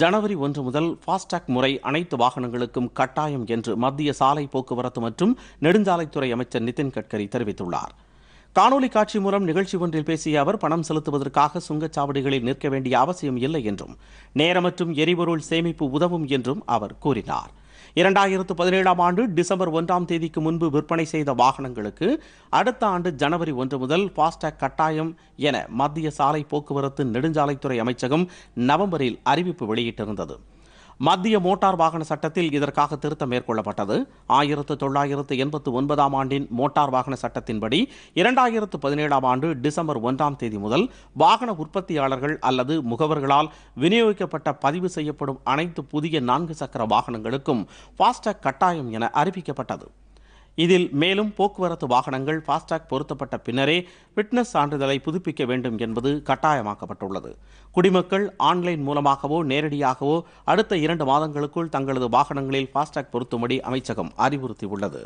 ஜனவரி ஒன்று முதல் ஃபாஸ்டாக் முறை அனைத்து வாகனங்களுக்கும் கட்டாயம் என்று மத்திய சாலை போக்குவரத்து மற்றும் நெடுஞ்சாலைத்துறை அமைச்சர் நிதின் கட்கரி தெரிவித்துள்ளார் காணொலி காட்சி மூலம் நிகழ்ச்சி ஒன்றில் பேசிய அவர் பணம் செலுத்துவதற்காக சுங்கச்சாவடிகளில் நிற்க வேண்டிய அவசியம் இல்லை என்றும் நேரம் மற்றும் எரிபொருள் சேமிப்பு உதவும் என்றும் அவர் கூறினார் இரண்டாயிரத்து பதினேழாம் ஆண்டு டிசம்பர் ஒன்றாம் தேதிக்கு முன்பு விற்பனை செய்த வாகனங்களுக்கு அடுத்த ஆண்டு ஜனவரி ஒன்று முதல் ஃபாஸ்டேக் கட்டாயம் என மத்திய சாலை போக்குவரத்து நெடுஞ்சாலைத்துறை அமைச்சகம் நவம்பரில் அறிவிப்பு வெளியிட்டிருந்தது மத்திய மோட்டார் வாகன சட்டத்தில் இதற்காக திருத்தம் மேற்கொள்ளப்பட்டது ஆயிரத்து தொள்ளாயிரத்து எண்பத்து ஒன்பதாம் ஆண்டின் மோட்டார் வாகன சட்டத்தின்படி இரண்டாயிரத்து பதினேழாம் ஆண்டு டிசம்பர் ஒன்றாம் தேதி முதல் வாகன உற்பத்தியாளர்கள் அல்லது முகவர்களால் விநியோகிக்கப்பட்ட பதிவு செய்யப்படும் அனைத்து புதிய நான்கு சக்கர வாகனங்களுக்கும் ஃபாஸ்டேக் கட்டாயம் என அறிவிக்கப்பட்டது இதில் மேலும் போக்குவரத்து வாகனங்கள் ஃபாஸ்டாக் பொருத்தப்பட்ட பின்னரே ஃபிட்னஸ் சான்றிதழை புதுப்பிக்க வேண்டும் என்பது கட்டாயமாக்கப்பட்டுள்ளது குடிமக்கள் ஆன்லைன் மூலமாகவோ நேரடியாகவோ அடுத்த இரண்டு மாதங்களுக்குள் தங்களது வாகனங்களில் ஃபாஸ்டாக் பொருத்தும்படி அமைச்சகம் அறிவுறுத்தியுள்ளது